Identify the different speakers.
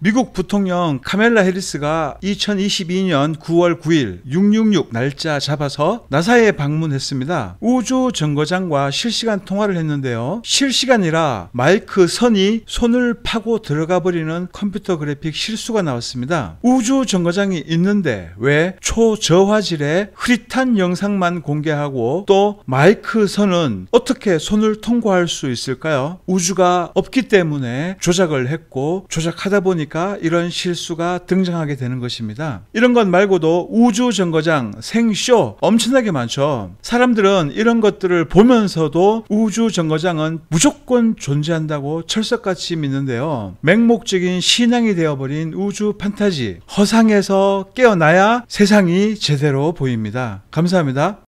Speaker 1: 미국 부통령 카멜라 해리스가 2022년 9월 9일 666 날짜 잡아서 나사에 방문했습니다. 우주 정거장과 실시간 통화를 했는데요. 실시간이라 마이크 선이 손을 파고 들어가 버리는 컴퓨터 그래픽 실수가 나왔습니다. 우주 정거장이 있는데 왜 초저화질의 흐릿한 영상만 공개하고 또 마이크 선은 어떻게 손을 통과할 수 있을까요? 우주가 없기 때문에 조작을 했고 조작하다 보니 보니까 이런 실수가 등장하게 되는 것입니다. 이런 것 말고도 우주 정거장 생쇼 엄청나게 많죠. 사람들은 이런 것들을 보면서도 우주 정거장은 무조건 존재한다고 철석같이 믿는데요. 맹목적인 신앙이 되어버린 우주 판타지 허상에서 깨어나야 세상이 제대로 보입니다. 감사합니다.